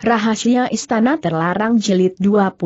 Rahasia Istana Terlarang Jelit 26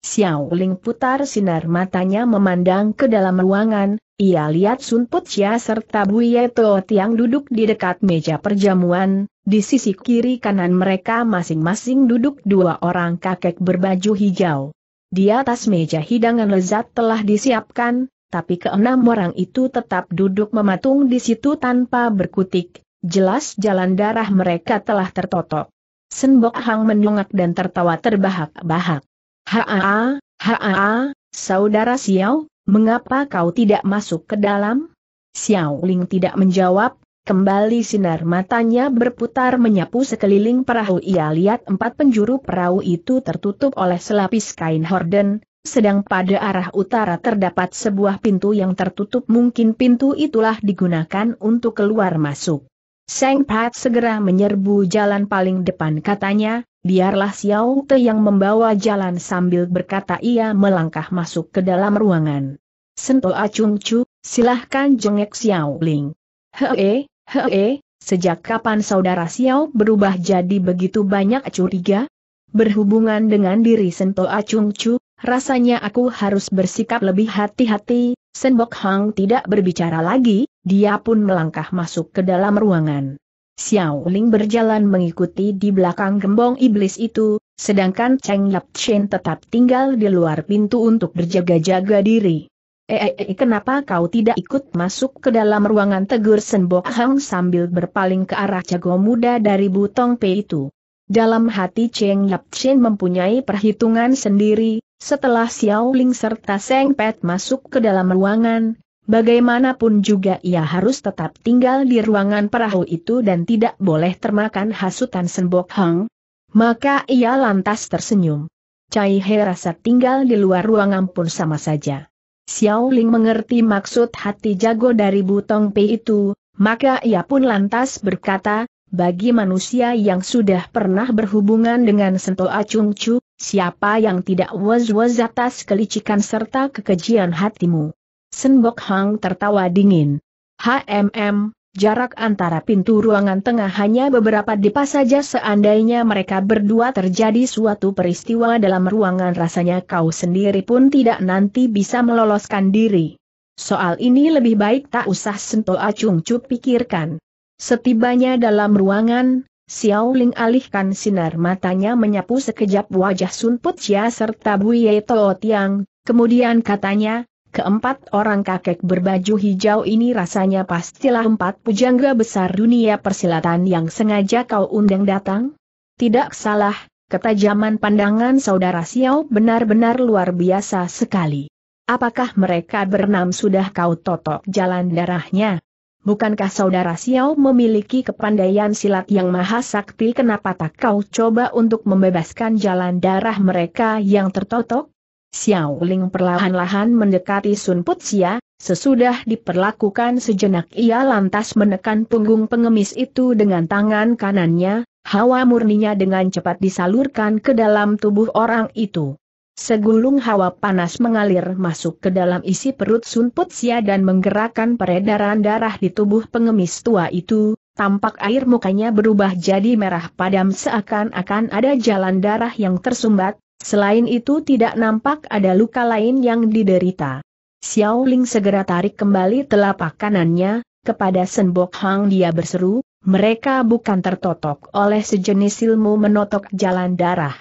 Xiao Ling putar sinar matanya memandang ke dalam ruangan, ia lihat Sun Putsia serta Buye Toh Tiang duduk di dekat meja perjamuan, di sisi kiri kanan mereka masing-masing duduk dua orang kakek berbaju hijau. Di atas meja hidangan lezat telah disiapkan, tapi keenam orang itu tetap duduk mematung di situ tanpa berkutik, jelas jalan darah mereka telah tertotok. Senbok Hang mendongak dan tertawa terbahak-bahak. Haa, haa, saudara Xiao, mengapa kau tidak masuk ke dalam? Xiao Ling tidak menjawab, Kembali sinar matanya berputar menyapu sekeliling perahu ia lihat empat penjuru perahu itu tertutup oleh selapis kain horden, sedang pada arah utara terdapat sebuah pintu yang tertutup mungkin pintu itulah digunakan untuk keluar masuk. Seng Pat segera menyerbu jalan paling depan katanya, biarlah Xiao Te yang membawa jalan sambil berkata ia melangkah masuk ke dalam ruangan. Sento Acung Chu, silahkan jengek Xiao Ling. Hee, hee, sejak kapan saudara Xiao berubah jadi begitu banyak curiga? Berhubungan dengan diri Sento Acung Chu, rasanya aku harus bersikap lebih hati-hati, Senbok Hang tidak berbicara lagi, dia pun melangkah masuk ke dalam ruangan. Xiao Ling berjalan mengikuti di belakang gembong iblis itu, sedangkan Cheng Yap Chen tetap tinggal di luar pintu untuk berjaga-jaga diri. Eh, eh, eh, kenapa kau tidak ikut masuk ke dalam ruangan tegur Senbok Hang sambil berpaling ke arah jago muda dari Butong Pei itu. Dalam hati Cheng Yap Chen mempunyai perhitungan sendiri, setelah Xiao Ling serta Seng Pet masuk ke dalam ruangan, Bagaimanapun juga ia harus tetap tinggal di ruangan perahu itu dan tidak boleh termakan hasutan Sembok Hang. Maka ia lantas tersenyum. Cai He rasa tinggal di luar ruangan pun sama saja. Xiao Ling mengerti maksud hati jago dari Butong Pei itu, maka ia pun lantas berkata, bagi manusia yang sudah pernah berhubungan dengan Sento Acung Chu, siapa yang tidak was-was atas kelicikan serta kekejian hatimu. Senbok Hang tertawa dingin. HMM, jarak antara pintu ruangan tengah hanya beberapa depa saja seandainya mereka berdua terjadi suatu peristiwa dalam ruangan rasanya kau sendiri pun tidak nanti bisa meloloskan diri. Soal ini lebih baik tak usah sentuh acung cup pikirkan. Setibanya dalam ruangan, Xiao Ling alihkan sinar matanya menyapu sekejap wajah Sun Putia serta Bu Buye Tiang, kemudian katanya, Keempat orang kakek berbaju hijau ini rasanya pastilah empat pujangga besar dunia persilatan yang sengaja kau undang datang? Tidak salah, ketajaman pandangan saudara Xiao benar-benar luar biasa sekali. Apakah mereka bernama sudah kau totok jalan darahnya? Bukankah saudara Xiao memiliki kepandaian silat yang maha sakti kenapa tak kau coba untuk membebaskan jalan darah mereka yang tertotok? Xiao Ling perlahan-lahan mendekati Sun Putsia, sesudah diperlakukan sejenak ia lantas menekan punggung pengemis itu dengan tangan kanannya, hawa murninya dengan cepat disalurkan ke dalam tubuh orang itu. Segulung hawa panas mengalir masuk ke dalam isi perut Sun Putsia dan menggerakkan peredaran darah di tubuh pengemis tua itu, tampak air mukanya berubah jadi merah padam seakan-akan ada jalan darah yang tersumbat, Selain itu tidak nampak ada luka lain yang diderita. Xiao Ling segera tarik kembali telapak kanannya, kepada Senbok Hang dia berseru, mereka bukan tertotok oleh sejenis ilmu menotok jalan darah.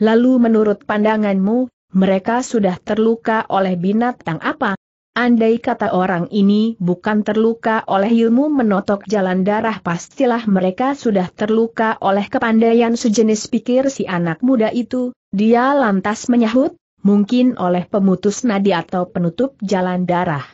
Lalu menurut pandanganmu, mereka sudah terluka oleh binatang apa? Andai kata orang ini bukan terluka oleh ilmu menotok jalan darah pastilah mereka sudah terluka oleh kepandaian sejenis pikir si anak muda itu, dia lantas menyahut, mungkin oleh pemutus nadi atau penutup jalan darah.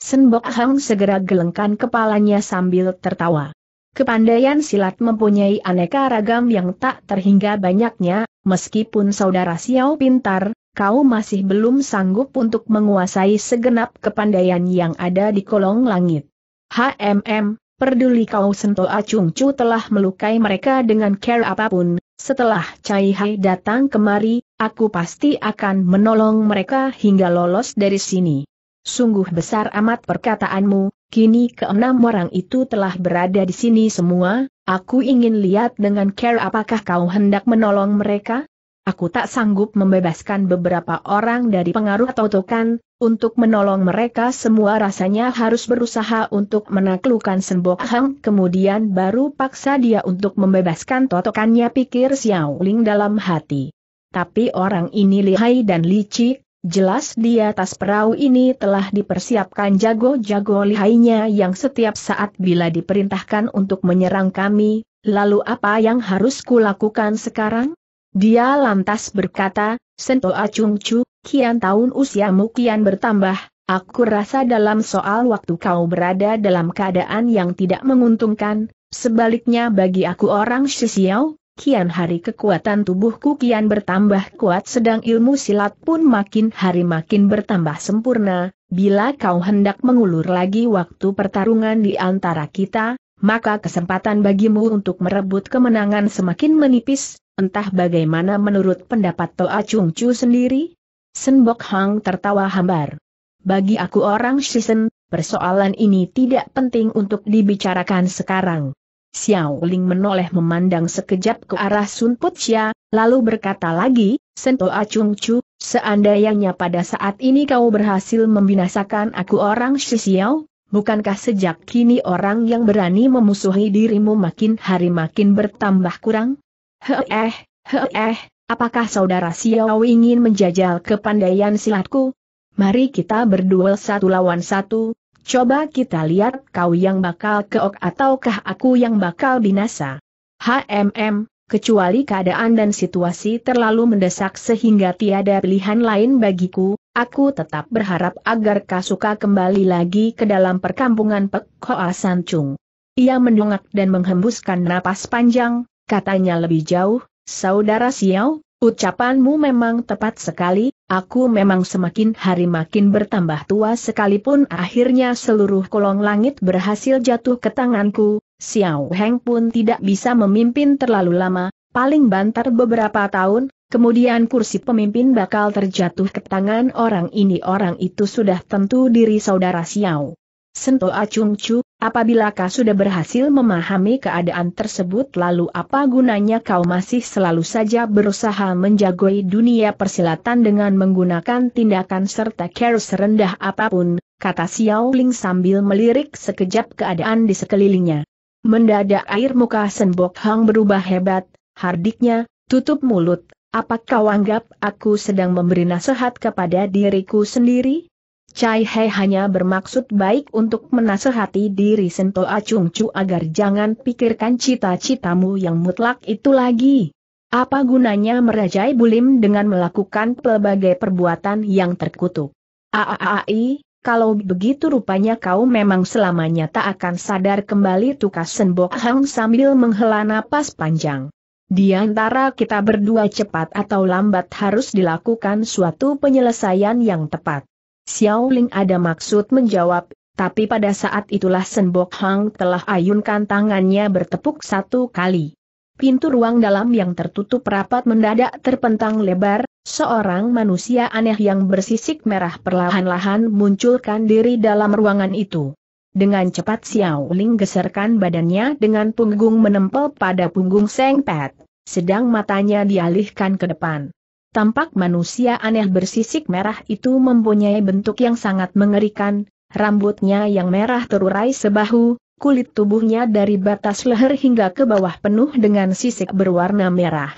Senbok Hang segera gelengkan kepalanya sambil tertawa. Kepandaian silat mempunyai aneka ragam yang tak terhingga banyaknya, meskipun saudara Xiao pintar, kau masih belum sanggup untuk menguasai segenap kepandaian yang ada di kolong langit. HMM, peduli kau sentuh Acung cu telah melukai mereka dengan care apapun, setelah Cai Hai datang kemari, aku pasti akan menolong mereka hingga lolos dari sini. Sungguh besar amat perkataanmu, kini keenam orang itu telah berada di sini semua, aku ingin lihat dengan care apakah kau hendak menolong mereka? Aku tak sanggup membebaskan beberapa orang dari pengaruh totokan, untuk menolong mereka semua rasanya harus berusaha untuk menaklukkan Sembok Hang kemudian baru paksa dia untuk membebaskan totokannya pikir Xiao Ling dalam hati. Tapi orang ini lihai dan licik, jelas di atas perahu ini telah dipersiapkan jago-jago lihainya yang setiap saat bila diperintahkan untuk menyerang kami, lalu apa yang harus kulakukan sekarang? Dia lantas berkata, Sento Acung Chu, kian tahun usiamu kian bertambah, aku rasa dalam soal waktu kau berada dalam keadaan yang tidak menguntungkan, sebaliknya bagi aku orang Shisiao, kian hari kekuatan tubuhku kian bertambah kuat sedang ilmu silat pun makin hari makin bertambah sempurna, bila kau hendak mengulur lagi waktu pertarungan di antara kita, maka kesempatan bagimu untuk merebut kemenangan semakin menipis, Entah bagaimana menurut pendapat Toa Chung Chu sendiri? Senbok Hang tertawa hambar. Bagi aku orang Shisen, persoalan ini tidak penting untuk dibicarakan sekarang. Xiao Ling menoleh memandang sekejap ke arah Sun Put Putia, lalu berkata lagi, Toa Chung Chu, seandainya pada saat ini kau berhasil membinasakan aku orang Shisiao, bukankah sejak kini orang yang berani memusuhi dirimu makin hari makin bertambah kurang? He eh, he eh, apakah saudara Xiao ingin menjajal kepandaian silatku? Mari kita berduel satu lawan satu, coba kita lihat kau yang bakal keok ataukah aku yang bakal binasa. HMM, kecuali keadaan dan situasi terlalu mendesak sehingga tiada pilihan lain bagiku, aku tetap berharap agar Kasuka kembali lagi ke dalam perkampungan Pek Hoa San Chung. Ia mendongak dan menghembuskan napas panjang, katanya lebih jauh, Saudara Xiao, ucapanmu memang tepat sekali, aku memang semakin hari makin bertambah tua sekalipun akhirnya seluruh kolong langit berhasil jatuh ke tanganku, Xiao Heng pun tidak bisa memimpin terlalu lama, paling bantar beberapa tahun, kemudian kursi pemimpin bakal terjatuh ke tangan orang ini orang itu sudah tentu diri saudara Xiao. Sento Acungcu, apabila kau sudah berhasil memahami keadaan tersebut lalu apa gunanya kau masih selalu saja berusaha menjagoi dunia persilatan dengan menggunakan tindakan serta care serendah apapun, kata Xiao Ling sambil melirik sekejap keadaan di sekelilingnya. Mendadak air muka Senbok Hang berubah hebat, hardiknya, tutup mulut, Apakah kau anggap aku sedang memberi nasihat kepada diriku sendiri? Cai He hanya bermaksud baik untuk menasehati diri Sento Acung Chu agar jangan pikirkan cita-citamu yang mutlak itu lagi. Apa gunanya merajai bulim dengan melakukan pelbagai perbuatan yang terkutuk? Aaai, kalau begitu rupanya kau memang selamanya tak akan sadar kembali tukas Senbok Hang sambil menghela napas panjang. Di antara kita berdua cepat atau lambat harus dilakukan suatu penyelesaian yang tepat. Xiao Ling ada maksud menjawab, tapi pada saat itulah Senbok Hang telah ayunkan tangannya bertepuk satu kali. Pintu ruang dalam yang tertutup rapat mendadak terpentang lebar, seorang manusia aneh yang bersisik merah perlahan-lahan munculkan diri dalam ruangan itu. Dengan cepat Xiao Ling geserkan badannya dengan punggung menempel pada punggung Seng Pet, sedang matanya dialihkan ke depan. Tampak manusia aneh bersisik merah itu mempunyai bentuk yang sangat mengerikan, rambutnya yang merah terurai sebahu, kulit tubuhnya dari batas leher hingga ke bawah penuh dengan sisik berwarna merah.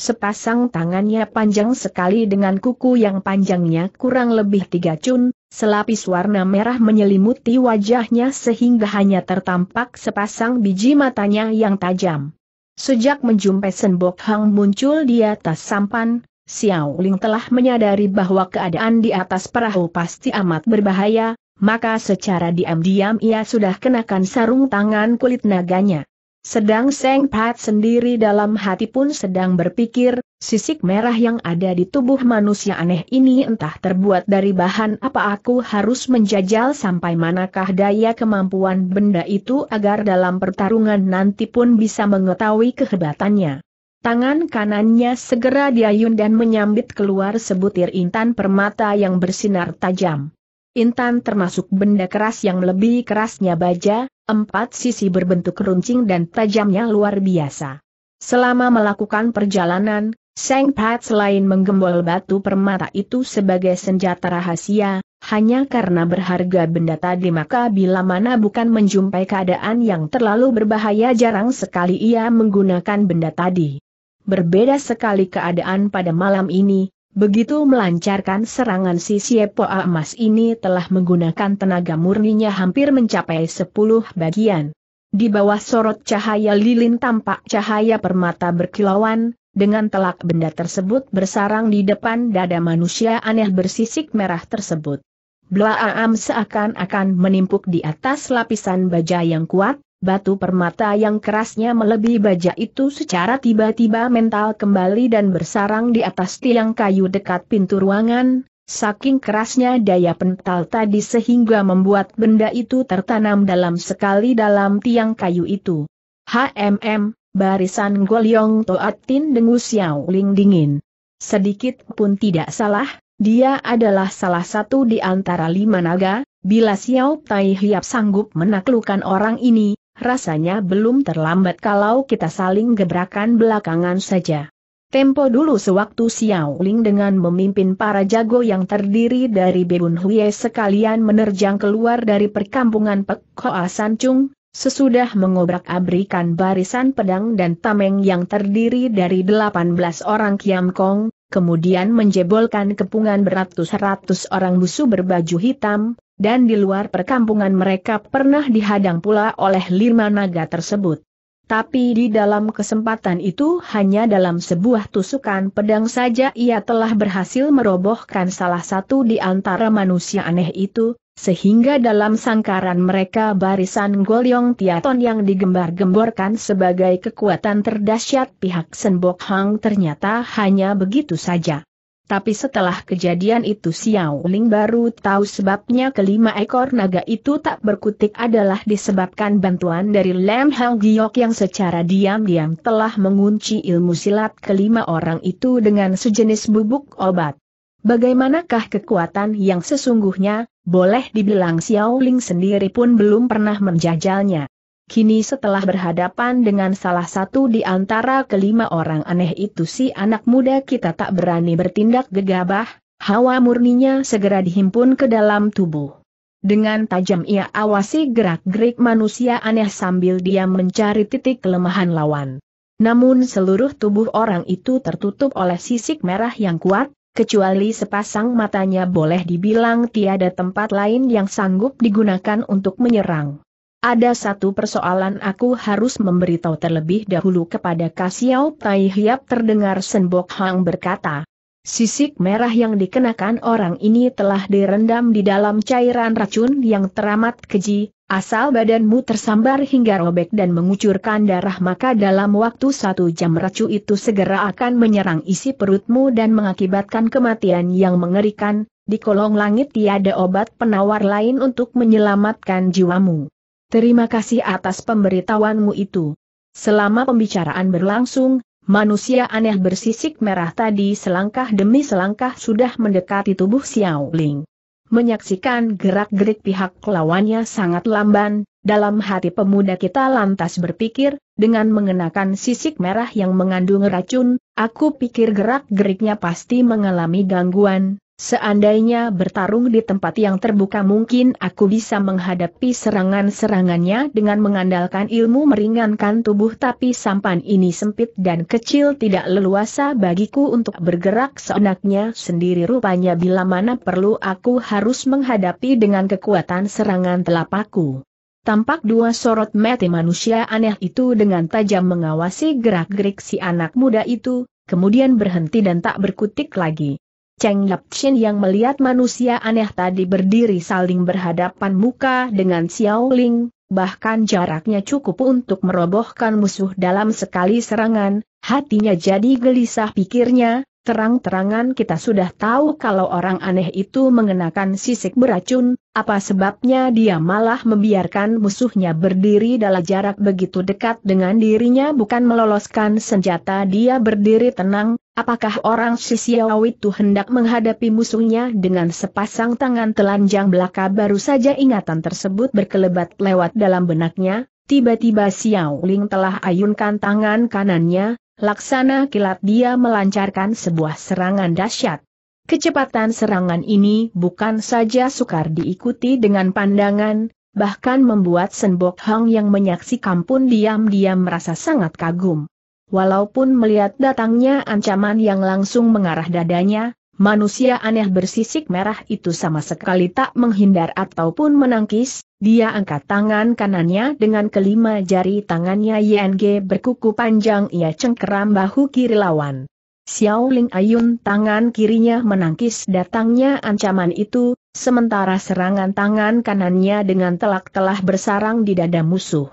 Sepasang tangannya panjang sekali dengan kuku yang panjangnya kurang lebih tiga cun, selapis warna merah menyelimuti wajahnya sehingga hanya tertampak sepasang biji matanya yang tajam. Sejak menjumpai Senbok Hang muncul di atas sampan, Xiao Ling telah menyadari bahwa keadaan di atas perahu pasti amat berbahaya, maka secara diam-diam ia sudah kenakan sarung tangan kulit naganya. Sedang Seng Pat sendiri dalam hati pun sedang berpikir, sisik merah yang ada di tubuh manusia aneh ini entah terbuat dari bahan apa aku harus menjajal sampai manakah daya kemampuan benda itu agar dalam pertarungan nanti pun bisa mengetahui kehebatannya. Tangan kanannya segera diayun dan menyambit keluar sebutir intan permata yang bersinar tajam. Intan termasuk benda keras yang lebih kerasnya baja, empat sisi berbentuk runcing dan tajamnya luar biasa. Selama melakukan perjalanan, Seng Pat selain menggembol batu permata itu sebagai senjata rahasia, hanya karena berharga benda tadi maka bila mana bukan menjumpai keadaan yang terlalu berbahaya jarang sekali ia menggunakan benda tadi. Berbeda sekali keadaan pada malam ini, begitu melancarkan serangan si Siepoa emas ini telah menggunakan tenaga murninya hampir mencapai sepuluh bagian. Di bawah sorot cahaya lilin tampak cahaya permata berkilauan, dengan telak benda tersebut bersarang di depan dada manusia aneh bersisik merah tersebut. Blaam seakan-akan menimpuk di atas lapisan baja yang kuat, batu permata yang kerasnya melebihi baja itu secara tiba-tiba mental kembali dan bersarang di atas tiang kayu dekat pintu ruangan, Saking kerasnya daya pental tadi sehingga membuat benda itu tertanam dalam sekali dalam tiang kayu itu. HMM, barisan Golyong Toatin Dengu Xiao Ling dingin. Sedikit pun tidak salah, dia adalah salah satu di antara lima naga, bila Xiao Tai Hiap sanggup menaklukkan orang ini, Rasanya belum terlambat kalau kita saling gebrakan belakangan saja. Tempo dulu sewaktu Xiao Ling dengan memimpin para jago yang terdiri dari Bebun Huye sekalian menerjang keluar dari perkampungan Pek Hoa Chung, sesudah mengobrak-abrikan barisan pedang dan tameng yang terdiri dari 18 orang Kiam Kong, kemudian menjebolkan kepungan beratus-ratus orang musuh berbaju hitam, dan di luar perkampungan mereka pernah dihadang pula oleh lima naga tersebut. Tapi di dalam kesempatan itu hanya dalam sebuah tusukan pedang saja ia telah berhasil merobohkan salah satu di antara manusia aneh itu, sehingga dalam sangkaran mereka barisan Golyong Tiaton yang digembar-gemborkan sebagai kekuatan terdahsyat pihak Senbok Hang ternyata hanya begitu saja. Tapi setelah kejadian itu Xiao Ling baru tahu sebabnya kelima ekor naga itu tak berkutik adalah disebabkan bantuan dari Lam Hang Giok yang secara diam-diam telah mengunci ilmu silat kelima orang itu dengan sejenis bubuk obat. Bagaimanakah kekuatan yang sesungguhnya, boleh dibilang Xiao Ling sendiri pun belum pernah menjajalnya. Kini setelah berhadapan dengan salah satu di antara kelima orang aneh itu si anak muda kita tak berani bertindak gegabah, hawa murninya segera dihimpun ke dalam tubuh. Dengan tajam ia awasi gerak-gerik manusia aneh sambil dia mencari titik kelemahan lawan. Namun seluruh tubuh orang itu tertutup oleh sisik merah yang kuat, kecuali sepasang matanya boleh dibilang tiada tempat lain yang sanggup digunakan untuk menyerang. Ada satu persoalan aku harus memberitahu terlebih dahulu kepada Kasiau Tai Hiap terdengar Senbok Hang berkata. Sisik merah yang dikenakan orang ini telah direndam di dalam cairan racun yang teramat keji, asal badanmu tersambar hingga robek dan mengucurkan darah maka dalam waktu satu jam racun itu segera akan menyerang isi perutmu dan mengakibatkan kematian yang mengerikan, di kolong langit tiada obat penawar lain untuk menyelamatkan jiwamu. Terima kasih atas pemberitahuanmu itu. Selama pembicaraan berlangsung, manusia aneh bersisik merah tadi selangkah demi selangkah sudah mendekati tubuh Xiao Ling. Menyaksikan gerak-gerik pihak lawannya sangat lamban, dalam hati pemuda kita lantas berpikir, dengan mengenakan sisik merah yang mengandung racun, aku pikir gerak-geriknya pasti mengalami gangguan, Seandainya bertarung di tempat yang terbuka mungkin aku bisa menghadapi serangan-serangannya dengan mengandalkan ilmu meringankan tubuh tapi sampan ini sempit dan kecil tidak leluasa bagiku untuk bergerak seenaknya sendiri rupanya bila mana perlu aku harus menghadapi dengan kekuatan serangan telapaku. Tampak dua sorot mati manusia aneh itu dengan tajam mengawasi gerak-gerik si anak muda itu, kemudian berhenti dan tak berkutik lagi. Cheng Lep Chin yang melihat manusia aneh tadi berdiri saling berhadapan muka dengan Xiao Ling, bahkan jaraknya cukup untuk merobohkan musuh dalam sekali serangan, hatinya jadi gelisah pikirnya, Terang-terangan kita sudah tahu kalau orang aneh itu mengenakan sisik beracun, apa sebabnya dia malah membiarkan musuhnya berdiri dalam jarak begitu dekat dengan dirinya bukan meloloskan senjata dia berdiri tenang, apakah orang Sisiau itu hendak menghadapi musuhnya dengan sepasang tangan telanjang belaka baru saja ingatan tersebut berkelebat lewat dalam benaknya, tiba-tiba Xiao Ling telah ayunkan tangan kanannya, Laksana kilat dia melancarkan sebuah serangan dahsyat. Kecepatan serangan ini bukan saja sukar diikuti dengan pandangan, bahkan membuat Senbok Hang yang menyaksikan pun diam-diam merasa sangat kagum. Walaupun melihat datangnya ancaman yang langsung mengarah dadanya, manusia aneh bersisik merah itu sama sekali tak menghindar ataupun menangkis, dia angkat tangan kanannya dengan kelima jari tangannya YNG berkuku panjang ia cengkeram bahu kiri lawan. Xiao Ling Ayun tangan kirinya menangkis datangnya ancaman itu, sementara serangan tangan kanannya dengan telak-telah bersarang di dada musuh.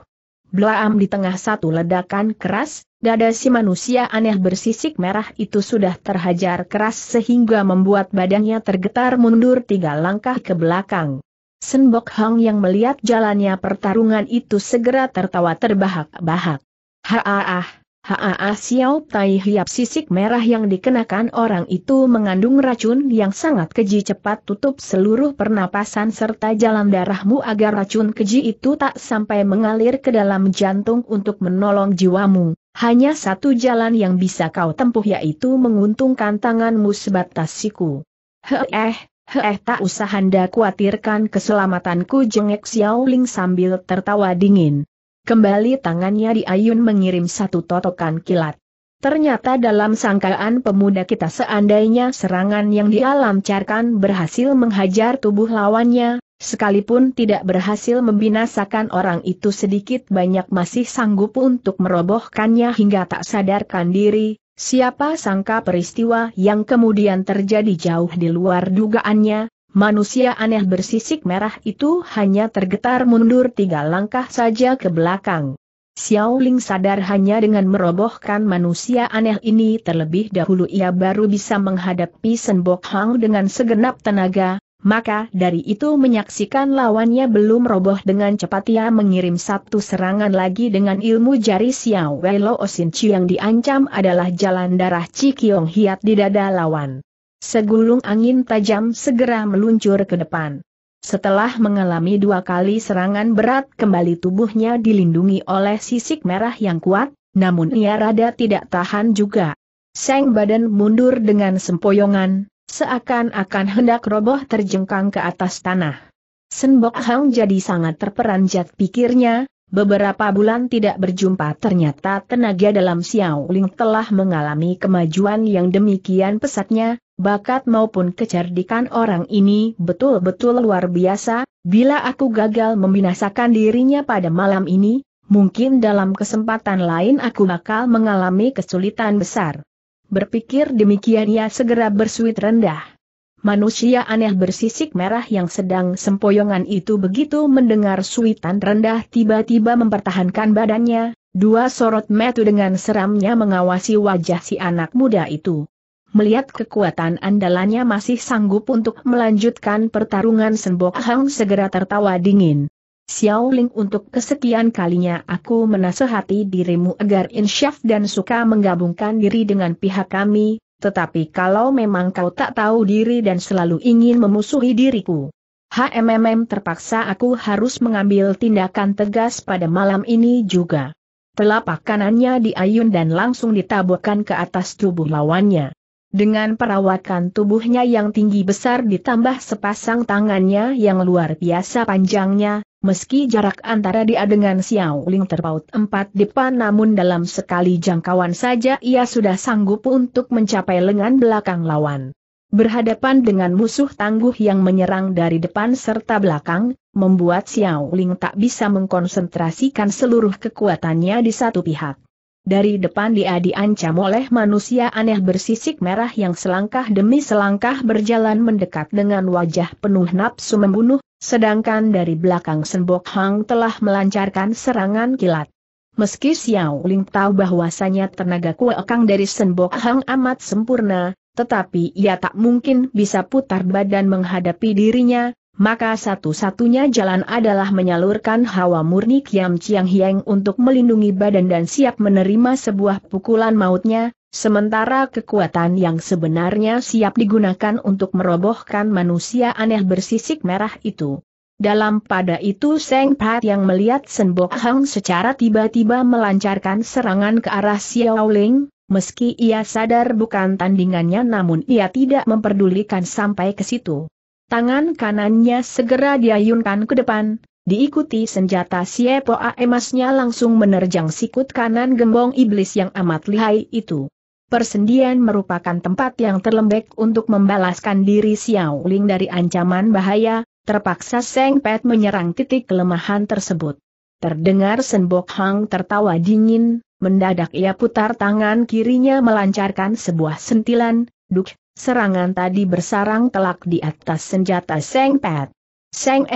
Blaam di tengah satu ledakan keras, dada si manusia aneh bersisik merah itu sudah terhajar keras sehingga membuat badannya tergetar mundur tiga langkah ke belakang. Senbok Hong yang melihat jalannya pertarungan itu segera tertawa terbahak-bahak. Haaah, Haa Xiao Tai Hiap sisik merah yang dikenakan orang itu mengandung racun yang sangat keji cepat tutup seluruh pernapasan serta jalan darahmu agar racun keji itu tak sampai mengalir ke dalam jantung untuk menolong jiwamu. Hanya satu jalan yang bisa kau tempuh yaitu menguntungkan tanganmu sebatas siku. Heeh, heeh tak usah anda khawatirkan keselamatanku jengek Xiao Ling sambil tertawa dingin. Kembali tangannya diayun mengirim satu totokan kilat. Ternyata dalam sangkaan pemuda kita seandainya serangan yang dialamcarkan berhasil menghajar tubuh lawannya, sekalipun tidak berhasil membinasakan orang itu sedikit banyak masih sanggup untuk merobohkannya hingga tak sadarkan diri, siapa sangka peristiwa yang kemudian terjadi jauh di luar dugaannya, manusia aneh bersisik merah itu hanya tergetar mundur tiga langkah saja ke belakang. Xiao Ling sadar hanya dengan merobohkan manusia aneh ini terlebih dahulu ia baru bisa menghadapi Senbok Hang dengan segenap tenaga, maka dari itu menyaksikan lawannya belum roboh dengan cepat ia mengirim satu serangan lagi dengan ilmu jari Xiao Wei Lo Osin Chi yang diancam adalah jalan darah Chi Kiong Hiat di dada lawan. Segulung angin tajam segera meluncur ke depan. Setelah mengalami dua kali serangan berat kembali tubuhnya dilindungi oleh sisik merah yang kuat, namun ia rada tidak tahan juga. Seng badan mundur dengan sempoyongan, seakan-akan hendak roboh terjengkang ke atas tanah. Senbok Hang jadi sangat terperanjat pikirnya, beberapa bulan tidak berjumpa ternyata tenaga dalam Xiao Ling telah mengalami kemajuan yang demikian pesatnya, bakat maupun kecerdikan orang ini betul-betul luar biasa, bila aku gagal membinasakan dirinya pada malam ini, mungkin dalam kesempatan lain aku bakal mengalami kesulitan besar. Berpikir demikian ia segera bersuit rendah. Manusia aneh bersisik merah yang sedang sempoyongan itu begitu mendengar suitan rendah tiba-tiba mempertahankan badannya, dua sorot metu dengan seramnya mengawasi wajah si anak muda itu. Melihat kekuatan andalannya masih sanggup untuk melanjutkan pertarungan Senbok Hang segera tertawa dingin. Xiao Ling untuk kesekian kalinya aku menasehati dirimu agar insyaf dan suka menggabungkan diri dengan pihak kami, tetapi kalau memang kau tak tahu diri dan selalu ingin memusuhi diriku. HMMM terpaksa aku harus mengambil tindakan tegas pada malam ini juga. Telapak kanannya diayun dan langsung ditaburkan ke atas tubuh lawannya. Dengan perawakan tubuhnya yang tinggi besar ditambah sepasang tangannya yang luar biasa panjangnya, meski jarak antara dia dengan Xiao Ling terpaut empat depan namun dalam sekali jangkauan saja ia sudah sanggup untuk mencapai lengan belakang lawan. Berhadapan dengan musuh tangguh yang menyerang dari depan serta belakang, membuat Xiao Ling tak bisa mengkonsentrasikan seluruh kekuatannya di satu pihak. Dari depan dia diancam oleh manusia aneh bersisik merah yang selangkah demi selangkah berjalan mendekat dengan wajah penuh nafsu membunuh, sedangkan dari belakang Senbok Hang telah melancarkan serangan kilat. Meski Xiao Ling tahu bahwasanya tenaga kuekang dari Senbok Hang amat sempurna, tetapi ia tak mungkin bisa putar badan menghadapi dirinya, maka satu-satunya jalan adalah menyalurkan hawa murni Kiam Chiang Hieng untuk melindungi badan dan siap menerima sebuah pukulan mautnya, sementara kekuatan yang sebenarnya siap digunakan untuk merobohkan manusia aneh bersisik merah itu. Dalam pada itu Seng Pat yang melihat Senbok Hang secara tiba-tiba melancarkan serangan ke arah Xiao Ling, meski ia sadar bukan tandingannya namun ia tidak memperdulikan sampai ke situ. Tangan kanannya segera diayunkan ke depan, diikuti senjata siepoa emasnya langsung menerjang sikut kanan gembong iblis yang amat lihai itu. Persendian merupakan tempat yang terlembek untuk membalaskan diri Xiao Ling dari ancaman bahaya, terpaksa Seng Pet menyerang titik kelemahan tersebut. Terdengar Senbok Hang tertawa dingin, mendadak ia putar tangan kirinya melancarkan sebuah sentilan, duk, serangan tadi bersarang telak di atas senjata Seng Pet. Seng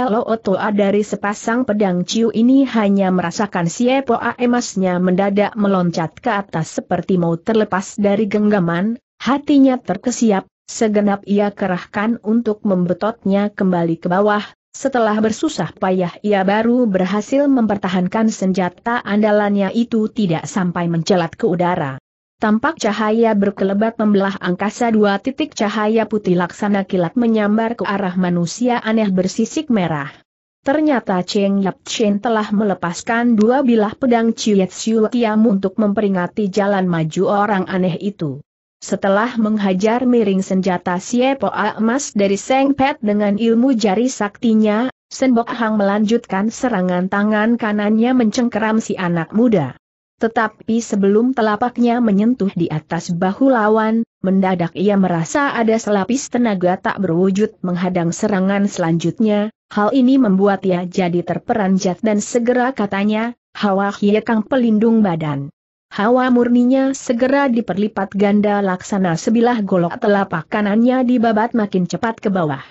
dari sepasang pedang Ciu ini hanya merasakan siepoa emasnya mendadak meloncat ke atas seperti mau terlepas dari genggaman, hatinya terkesiap, segenap ia kerahkan untuk membetotnya kembali ke bawah, setelah bersusah payah ia baru berhasil mempertahankan senjata andalannya itu tidak sampai mencelat ke udara. Tampak cahaya berkelebat membelah angkasa dua titik cahaya putih laksana kilat menyambar ke arah manusia aneh bersisik merah. Ternyata Cheng Yap Chen telah melepaskan dua bilah pedang Chiet Siu untuk memperingati jalan maju orang aneh itu. Setelah menghajar miring senjata Siepoa emas dari Seng Pet dengan ilmu jari saktinya, Senbok Hang melanjutkan serangan tangan kanannya mencengkeram si anak muda. Tetapi sebelum telapaknya menyentuh di atas bahu lawan, mendadak ia merasa ada selapis tenaga tak berwujud menghadang serangan selanjutnya, hal ini membuat ia jadi terperanjat dan segera katanya, Hawa Hiekang pelindung badan. Hawa murninya segera diperlipat ganda laksana sebilah golok telapak kanannya dibabat makin cepat ke bawah.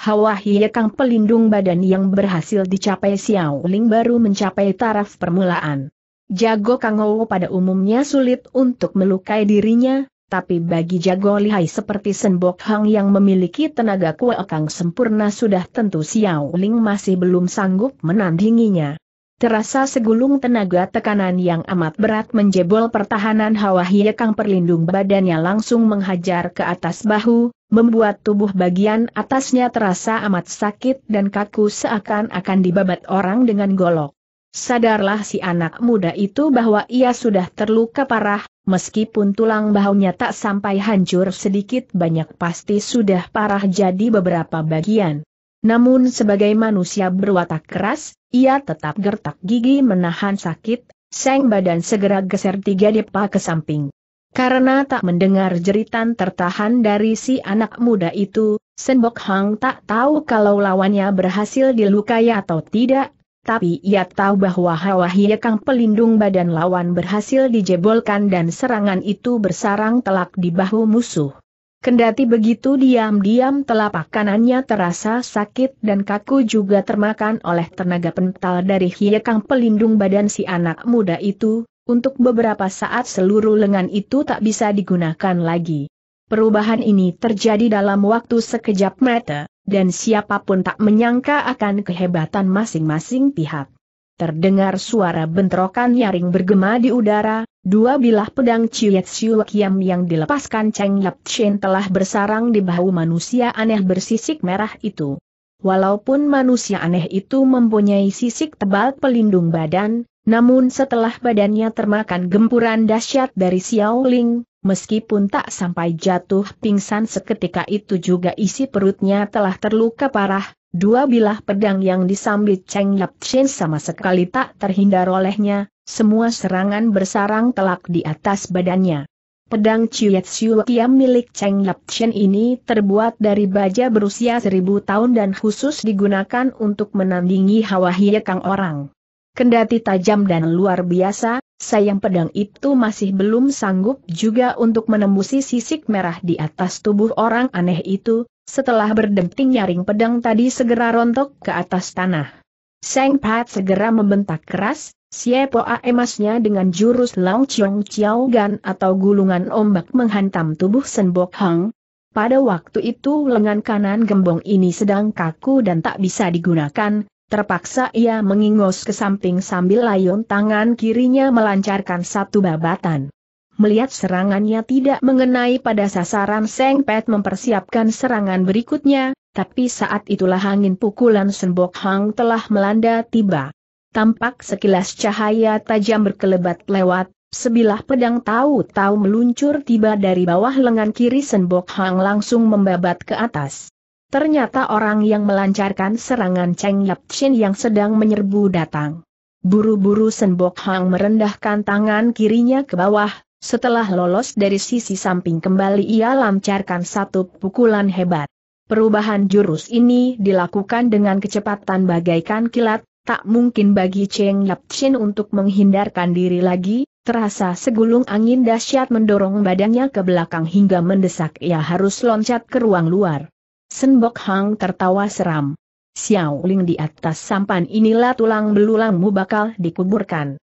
Hawa Hiekang pelindung badan yang berhasil dicapai Xiao Ling baru mencapai taraf permulaan. Jago Kangowo pada umumnya sulit untuk melukai dirinya, tapi bagi jago lihai seperti Senbok Hang yang memiliki tenaga kuekang sempurna sudah tentu Xiao Ling masih belum sanggup menandinginya. Terasa segulung tenaga tekanan yang amat berat menjebol pertahanan Hawa Kang perlindung badannya langsung menghajar ke atas bahu, membuat tubuh bagian atasnya terasa amat sakit dan kaku seakan-akan dibabat orang dengan golok. Sadarlah si anak muda itu bahwa ia sudah terluka parah, meskipun tulang bahunya tak sampai hancur sedikit banyak pasti sudah parah jadi beberapa bagian. Namun sebagai manusia berwatak keras, ia tetap gertak gigi menahan sakit, seng badan segera geser tiga depa ke samping. Karena tak mendengar jeritan tertahan dari si anak muda itu, Senbok Hang tak tahu kalau lawannya berhasil dilukai atau tidak, tapi ia tahu bahwa Hawa Kang pelindung badan lawan berhasil dijebolkan dan serangan itu bersarang telak di bahu musuh. Kendati begitu diam-diam telapak kanannya terasa sakit dan kaku juga termakan oleh tenaga pental dari Kang pelindung badan si anak muda itu, untuk beberapa saat seluruh lengan itu tak bisa digunakan lagi. Perubahan ini terjadi dalam waktu sekejap mata, dan siapapun tak menyangka akan kehebatan masing-masing pihak. Terdengar suara bentrokan nyaring bergema di udara, dua bilah pedang Chiet Siu Kiam yang dilepaskan Cheng Yap Chen telah bersarang di bahu manusia aneh bersisik merah itu. Walaupun manusia aneh itu mempunyai sisik tebal pelindung badan, namun setelah badannya termakan gempuran dahsyat dari Xiao Ling, meskipun tak sampai jatuh pingsan seketika itu juga isi perutnya telah terluka parah, dua bilah pedang yang disambit Cheng Yap Chin sama sekali tak terhindar olehnya, semua serangan bersarang telak di atas badannya. Pedang Chuyet Siu milik Cheng Yap Chin ini terbuat dari baja berusia seribu tahun dan khusus digunakan untuk menandingi hawa hiye kang orang. Kendati tajam dan luar biasa, Sayang pedang itu masih belum sanggup juga untuk menembusi sisik merah di atas tubuh orang aneh itu, setelah berdenting nyaring pedang tadi segera rontok ke atas tanah. Seng Pat segera membentak keras, siapa emasnya dengan jurus Long Chong Chiao Gan atau gulungan ombak menghantam tubuh Senbok Hang. Pada waktu itu lengan kanan gembong ini sedang kaku dan tak bisa digunakan, Terpaksa ia mengingos ke samping sambil layun tangan kirinya melancarkan satu babatan. Melihat serangannya tidak mengenai pada sasaran Seng Pet mempersiapkan serangan berikutnya, tapi saat itulah angin pukulan Senbok Hang telah melanda tiba. Tampak sekilas cahaya tajam berkelebat lewat, sebilah pedang tahu-tahu meluncur tiba dari bawah lengan kiri Senbok Hang langsung membabat ke atas. Ternyata orang yang melancarkan serangan Cheng Yap Chin yang sedang menyerbu datang. Buru-buru Senbok Hang merendahkan tangan kirinya ke bawah, setelah lolos dari sisi samping kembali ia lancarkan satu pukulan hebat. Perubahan jurus ini dilakukan dengan kecepatan bagaikan kilat, tak mungkin bagi Cheng Yap Chin untuk menghindarkan diri lagi, Terasa segulung angin dahsyat mendorong badannya ke belakang hingga mendesak ia harus loncat ke ruang luar. Senbok Hang tertawa seram. Xiao Ling di atas sampan inilah tulang belulangmu bakal dikuburkan.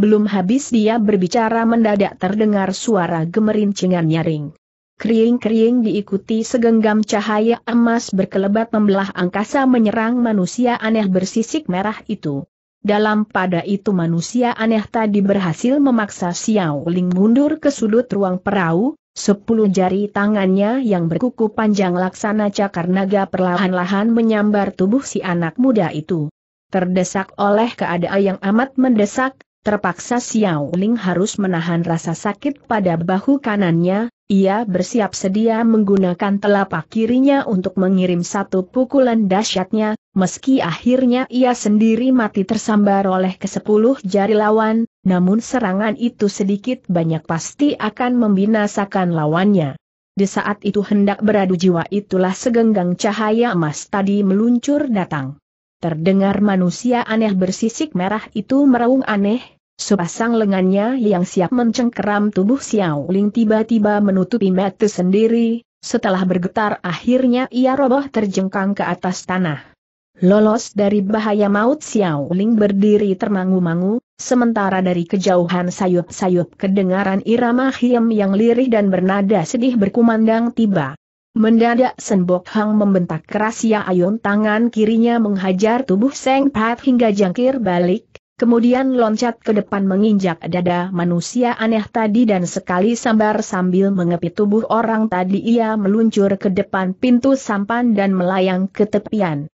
Belum habis dia berbicara mendadak terdengar suara gemerincingan nyaring. Kering-kering diikuti segenggam cahaya emas berkelebat membelah angkasa menyerang manusia aneh bersisik merah itu. Dalam pada itu manusia aneh tadi berhasil memaksa Xiao Ling mundur ke sudut ruang perahu, Sepuluh jari tangannya yang berkuku panjang laksana cakar naga perlahan-lahan menyambar tubuh si anak muda itu. Terdesak oleh keadaan yang amat mendesak, terpaksa Xiao Ling harus menahan rasa sakit pada bahu kanannya, ia bersiap sedia menggunakan telapak kirinya untuk mengirim satu pukulan dahsyatnya, meski akhirnya ia sendiri mati tersambar oleh kesepuluh jari lawan, namun serangan itu sedikit banyak pasti akan membinasakan lawannya. Di saat itu hendak beradu jiwa itulah segenggang cahaya emas tadi meluncur datang. Terdengar manusia aneh bersisik merah itu meraung aneh, sepasang lengannya yang siap mencengkeram tubuh Xiao Ling tiba-tiba menutupi mata sendiri, setelah bergetar akhirnya ia roboh terjengkang ke atas tanah. Lolos dari bahaya maut Xiao Ling berdiri termangu-mangu, sementara dari kejauhan sayup-sayup kedengaran irama hiam yang lirih dan bernada sedih berkumandang tiba. Mendadak Senbok Hang membentak keras Ya Ayun tangan kirinya menghajar tubuh Seng Pat hingga jangkir balik, kemudian loncat ke depan menginjak dada manusia aneh tadi dan sekali sambar sambil mengepit tubuh orang tadi ia meluncur ke depan pintu sampan dan melayang ke tepian.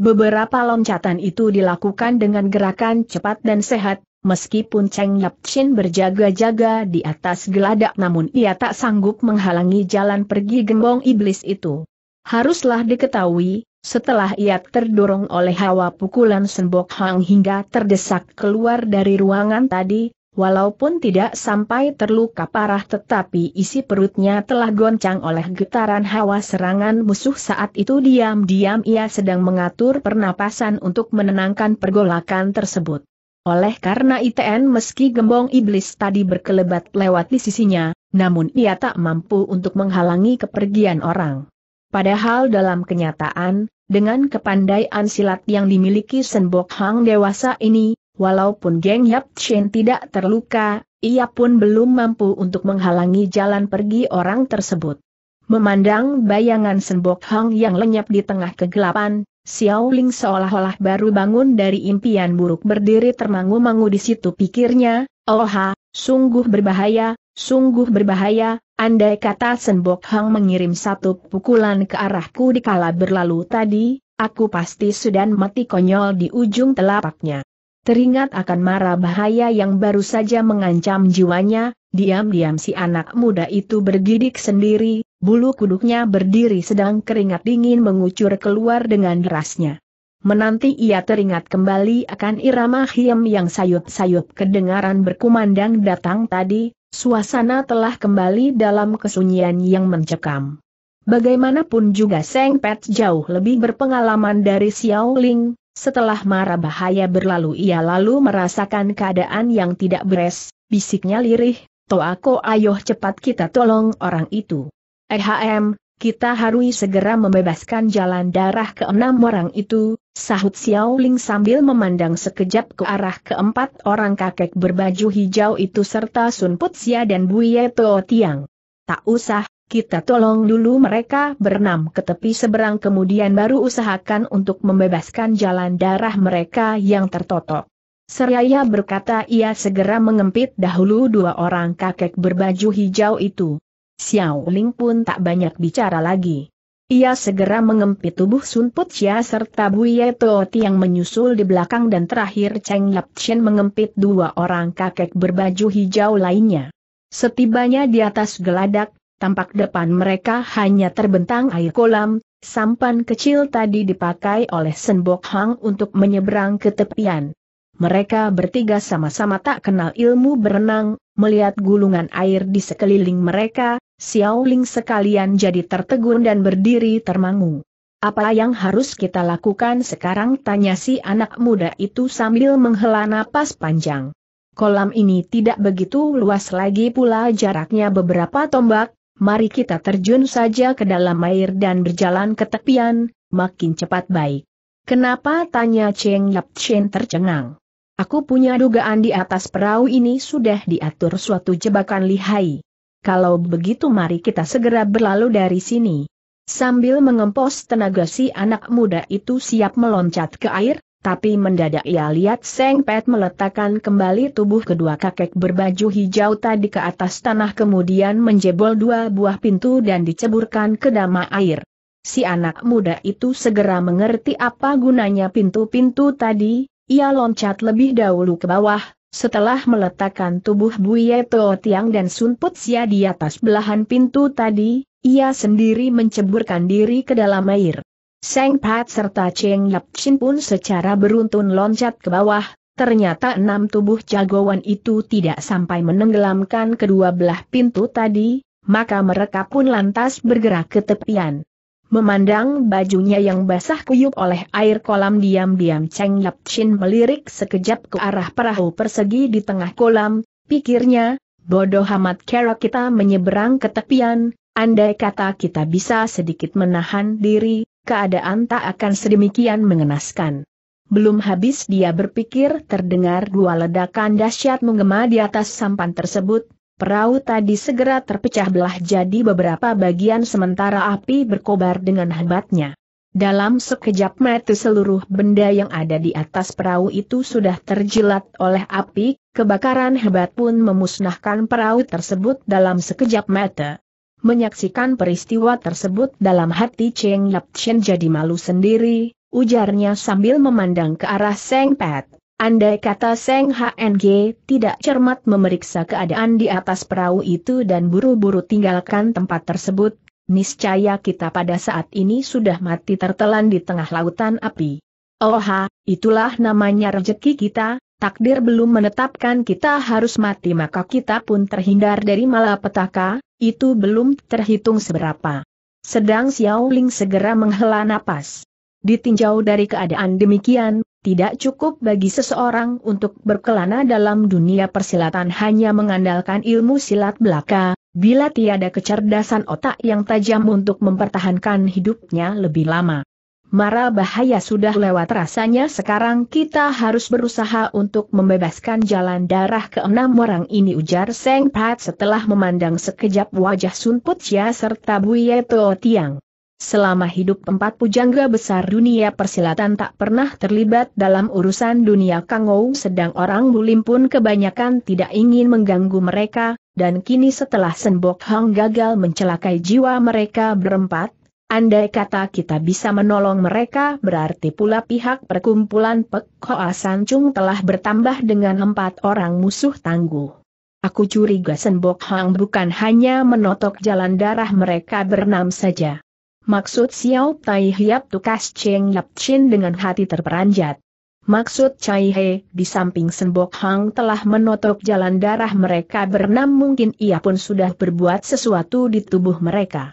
Beberapa loncatan itu dilakukan dengan gerakan cepat dan sehat, meskipun Cheng Yap Chin berjaga-jaga di atas geladak namun ia tak sanggup menghalangi jalan pergi gembong iblis itu. Haruslah diketahui, setelah ia terdorong oleh hawa pukulan senbok Hang hingga terdesak keluar dari ruangan tadi, Walaupun tidak sampai terluka parah tetapi isi perutnya telah goncang oleh getaran hawa serangan musuh saat itu diam-diam ia sedang mengatur pernapasan untuk menenangkan pergolakan tersebut. Oleh karena ITN meski gembong iblis tadi berkelebat lewat di sisinya, namun ia tak mampu untuk menghalangi kepergian orang. Padahal dalam kenyataan, dengan kepandaian silat yang dimiliki Senbok Hang dewasa ini, walaupun Geng Yap Chen tidak terluka, ia pun belum mampu untuk menghalangi jalan pergi orang tersebut. Memandang bayangan Senbok Hang yang lenyap di tengah kegelapan, Xiao Ling seolah-olah baru bangun dari impian buruk berdiri termangu-mangu di situ pikirnya, Oha, oh sungguh berbahaya, sungguh berbahaya, andai kata Senbok Hang mengirim satu pukulan ke arahku di kala berlalu tadi, aku pasti sudah mati konyol di ujung telapaknya. Teringat akan mara bahaya yang baru saja mengancam jiwanya, diam-diam si anak muda itu bergidik sendiri, bulu kuduknya berdiri sedang keringat dingin mengucur keluar dengan derasnya. Menanti ia teringat kembali akan irama hiem yang sayup-sayup kedengaran berkumandang datang tadi, suasana telah kembali dalam kesunyian yang mencekam. Bagaimanapun juga Seng Pet jauh lebih berpengalaman dari Xiao Ling, setelah marah bahaya berlalu ia lalu merasakan keadaan yang tidak beres, bisiknya lirih, aku, ayo cepat kita tolong orang itu. EHM, kita harus segera membebaskan jalan darah ke enam orang itu, sahut Xiao Ling sambil memandang sekejap ke arah keempat orang kakek berbaju hijau itu serta Sun Putsia dan Buye Tiang. Tak usah, kita tolong dulu mereka berenam ke tepi seberang kemudian baru usahakan untuk membebaskan jalan darah mereka yang tertotok. Seraya berkata ia segera mengempit dahulu dua orang kakek berbaju hijau itu. Xiao Ling pun tak banyak bicara lagi. Ia segera mengempit tubuh Sun Chia serta Buye Toti yang menyusul di belakang dan terakhir Cheng Yap Chen mengempit dua orang kakek berbaju hijau lainnya. Setibanya di atas geladak, tampak depan mereka hanya terbentang air kolam, sampan kecil tadi dipakai oleh Senbok Hang untuk menyeberang ke tepian. Mereka bertiga sama-sama tak kenal ilmu berenang, melihat gulungan air di sekeliling mereka, Xiao Ling sekalian jadi tertegun dan berdiri termangu. Apa yang harus kita lakukan sekarang tanya si anak muda itu sambil menghela napas panjang. Kolam ini tidak begitu luas lagi pula jaraknya beberapa tombak, mari kita terjun saja ke dalam air dan berjalan ke tepian, makin cepat baik. Kenapa tanya Cheng Yap Chen tercengang? Aku punya dugaan di atas perahu ini sudah diatur suatu jebakan lihai. Kalau begitu mari kita segera berlalu dari sini. Sambil mengempos tenaga si anak muda itu siap meloncat ke air, tapi mendadak ia lihat Seng Pet meletakkan kembali tubuh kedua kakek berbaju hijau tadi ke atas tanah kemudian menjebol dua buah pintu dan diceburkan ke dama air. Si anak muda itu segera mengerti apa gunanya pintu-pintu tadi, ia loncat lebih dahulu ke bawah, setelah meletakkan tubuh Buye Teo Tiang dan Sun Putsia di atas belahan pintu tadi, ia sendiri menceburkan diri ke dalam air. Seng Pat serta Cheng Yap Chin pun secara beruntun loncat ke bawah, ternyata enam tubuh jagoan itu tidak sampai menenggelamkan kedua belah pintu tadi, maka mereka pun lantas bergerak ke tepian. Memandang bajunya yang basah kuyup oleh air kolam diam-diam Cheng Yap Chin melirik sekejap ke arah perahu persegi di tengah kolam, pikirnya, bodoh amat kera kita menyeberang ke tepian, andai kata kita bisa sedikit menahan diri, keadaan tak akan sedemikian mengenaskan. Belum habis dia berpikir terdengar dua ledakan dahsyat menggema di atas sampan tersebut, perahu tadi segera terpecah belah jadi beberapa bagian sementara api berkobar dengan hebatnya. Dalam sekejap mata seluruh benda yang ada di atas perahu itu sudah terjilat oleh api, kebakaran hebat pun memusnahkan perahu tersebut dalam sekejap mata. Menyaksikan peristiwa tersebut dalam hati Cheng Yap Chen jadi malu sendiri, ujarnya sambil memandang ke arah Seng Pet. Andai kata Seng HNG tidak cermat memeriksa keadaan di atas perahu itu dan buru-buru tinggalkan tempat tersebut, niscaya kita pada saat ini sudah mati tertelan di tengah lautan api. Oha, itulah namanya rejeki kita, takdir belum menetapkan kita harus mati maka kita pun terhindar dari malapetaka, itu belum terhitung seberapa. Sedang Xiao Ling segera menghela napas. Ditinjau dari keadaan demikian, tidak cukup bagi seseorang untuk berkelana dalam dunia persilatan hanya mengandalkan ilmu silat belaka, bila tiada kecerdasan otak yang tajam untuk mempertahankan hidupnya lebih lama. Mara bahaya sudah lewat rasanya sekarang kita harus berusaha untuk membebaskan jalan darah ke enam orang ini ujar Seng Pat setelah memandang sekejap wajah Sun Put Chia serta Buye Tuo Tiang. Selama hidup empat pujangga besar dunia persilatan tak pernah terlibat dalam urusan dunia Kangou sedang orang Bulim pun kebanyakan tidak ingin mengganggu mereka, dan kini setelah Senbok Hang gagal mencelakai jiwa mereka berempat, Andai kata kita bisa menolong mereka berarti pula pihak perkumpulan Pek Hoa Chung telah bertambah dengan empat orang musuh tangguh. Aku curiga Senbok Hang bukan hanya menotok jalan darah mereka bernam saja. Maksud Xiao Tai Hiap Tukas Cheng Lap Chin dengan hati terperanjat. Maksud Cai He, di samping Senbok Hang telah menotok jalan darah mereka bernam mungkin ia pun sudah berbuat sesuatu di tubuh mereka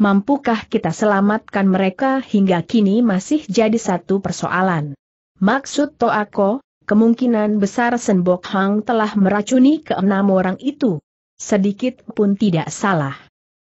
mampukah kita selamatkan mereka hingga kini masih jadi satu persoalan. Maksud Toako, kemungkinan besar Senbok Hang telah meracuni keenam orang itu. Sedikit pun tidak salah.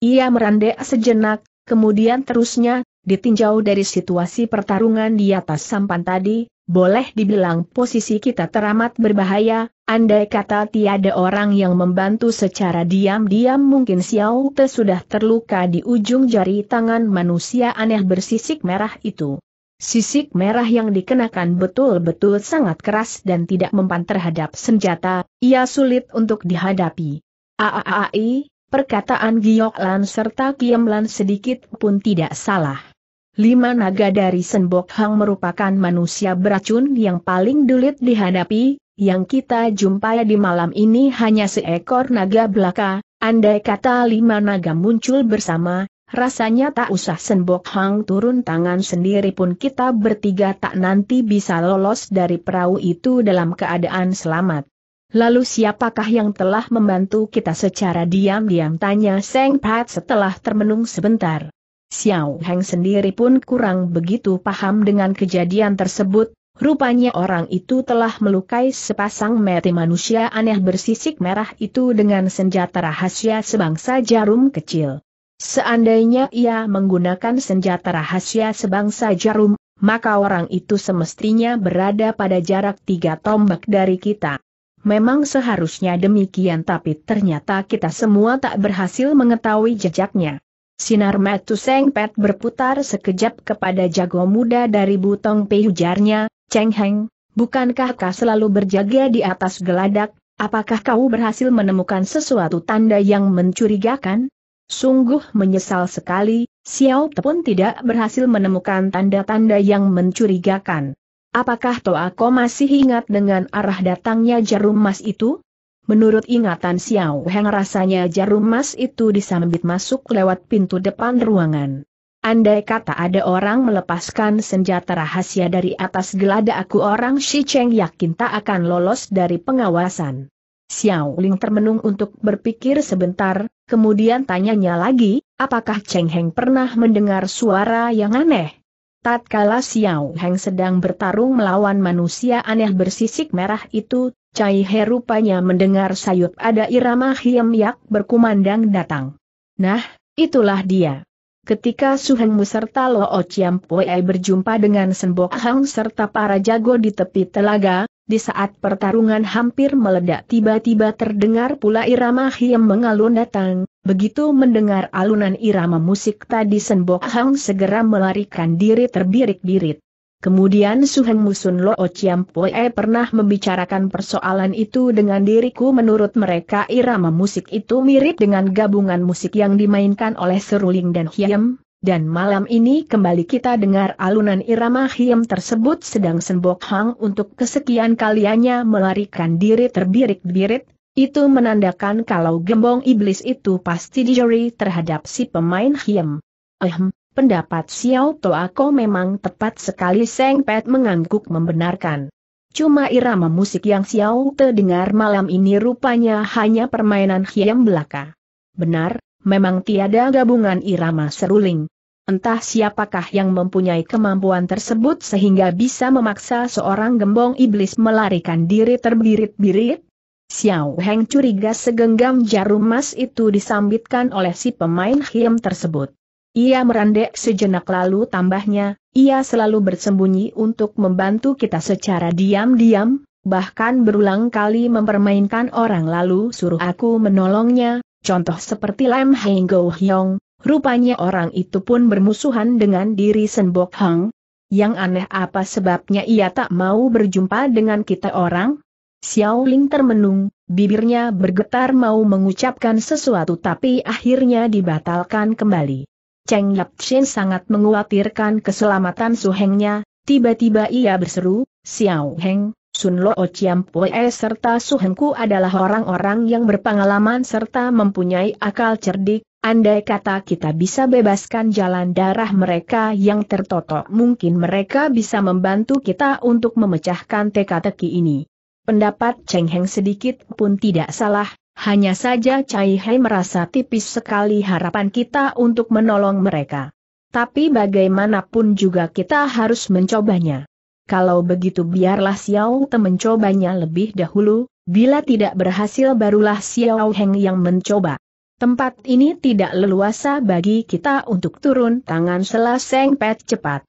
Ia merandek sejenak, kemudian terusnya Ditinjau dari situasi pertarungan di atas sampan tadi, boleh dibilang posisi kita teramat berbahaya, andai kata tiada orang yang membantu secara diam-diam mungkin Xiao Te sudah terluka di ujung jari tangan manusia aneh bersisik merah itu. Sisik merah yang dikenakan betul-betul sangat keras dan tidak mempan terhadap senjata, ia sulit untuk dihadapi. Aaai, perkataan Giok Lan serta Kiem Lan sedikit pun tidak salah. Lima naga dari Senbok Hang merupakan manusia beracun yang paling dulit dihadapi, yang kita jumpai di malam ini hanya seekor naga belaka, andai kata lima naga muncul bersama, rasanya tak usah Senbok Hang turun tangan sendiri pun kita bertiga tak nanti bisa lolos dari perahu itu dalam keadaan selamat. Lalu siapakah yang telah membantu kita secara diam-diam tanya Seng Pat setelah termenung sebentar. Xiao Heng sendiri pun kurang begitu paham dengan kejadian tersebut, rupanya orang itu telah melukai sepasang mati manusia aneh bersisik merah itu dengan senjata rahasia sebangsa jarum kecil. Seandainya ia menggunakan senjata rahasia sebangsa jarum, maka orang itu semestinya berada pada jarak tiga tombak dari kita. Memang seharusnya demikian tapi ternyata kita semua tak berhasil mengetahui jejaknya. Sinar Matu Pet berputar sekejap kepada jago muda dari Butong Pehujarnya, Cheng Heng, bukankah kau selalu berjaga di atas geladak, apakah kau berhasil menemukan sesuatu tanda yang mencurigakan? Sungguh menyesal sekali, Xiao pun tidak berhasil menemukan tanda-tanda yang mencurigakan. Apakah Toa Ko masih ingat dengan arah datangnya jarum emas itu? Menurut ingatan Xiao Heng rasanya jarum emas itu disambit masuk lewat pintu depan ruangan. Andai kata ada orang melepaskan senjata rahasia dari atas gelada aku orang Shi Cheng yakin tak akan lolos dari pengawasan. Xiao Ling termenung untuk berpikir sebentar, kemudian tanyanya lagi, apakah Cheng Heng pernah mendengar suara yang aneh? Tatkala Xiao Heng sedang bertarung melawan manusia aneh bersisik merah itu, Cai He rupanya mendengar sayup ada irama Hiem yak berkumandang datang. Nah, itulah dia. Ketika Suhenmu serta Lo Chiam Poe berjumpa dengan Senbok Hang serta para jago di tepi telaga, di saat pertarungan hampir meledak tiba-tiba terdengar pula irama Hiem mengalun datang, begitu mendengar alunan irama musik tadi Senbok Hang segera melarikan diri terbirik-birit. Kemudian suheng Musun Lo Poe pernah membicarakan persoalan itu dengan diriku menurut mereka irama musik itu mirip dengan gabungan musik yang dimainkan oleh Seruling dan Hiam, dan malam ini kembali kita dengar alunan irama Hiam tersebut sedang Sembok Hang untuk kesekian kaliannya melarikan diri terbirik-birit, itu menandakan kalau gembong iblis itu pasti dijuri terhadap si pemain Hiam. Ehem, Pendapat Xiao Toako memang tepat sekali Seng Pet mengangguk membenarkan. Cuma irama musik yang Xiao Te dengar malam ini rupanya hanya permainan hiam belaka. Benar, memang tiada gabungan irama seruling. Entah siapakah yang mempunyai kemampuan tersebut sehingga bisa memaksa seorang gembong iblis melarikan diri terbirit-birit? Xiao Heng curiga segenggam jarum emas itu disambitkan oleh si pemain hiam tersebut. Ia merendek sejenak lalu tambahnya, ia selalu bersembunyi untuk membantu kita secara diam-diam, bahkan berulang kali mempermainkan orang lalu suruh aku menolongnya, contoh seperti Lam Heng Go Hyong, rupanya orang itu pun bermusuhan dengan diri Senbok Hang. Yang aneh apa sebabnya ia tak mau berjumpa dengan kita orang? Xiao Ling termenung, bibirnya bergetar mau mengucapkan sesuatu tapi akhirnya dibatalkan kembali. Cheng Chin sangat menguatirkan keselamatan Su Hengnya. tiba-tiba ia berseru, Xiao Heng, Sun Lo Chiam Poe serta Su Hengku adalah orang-orang yang berpengalaman serta mempunyai akal cerdik, andai kata kita bisa bebaskan jalan darah mereka yang tertotok mungkin mereka bisa membantu kita untuk memecahkan teka-teki ini. Pendapat Cheng Heng sedikit pun tidak salah, hanya saja Cai Hei merasa tipis sekali harapan kita untuk menolong mereka. Tapi bagaimanapun juga kita harus mencobanya. Kalau begitu biarlah Xiao Te mencobanya lebih dahulu, bila tidak berhasil barulah Xiao Heng yang mencoba. Tempat ini tidak leluasa bagi kita untuk turun tangan selaseng pet cepat.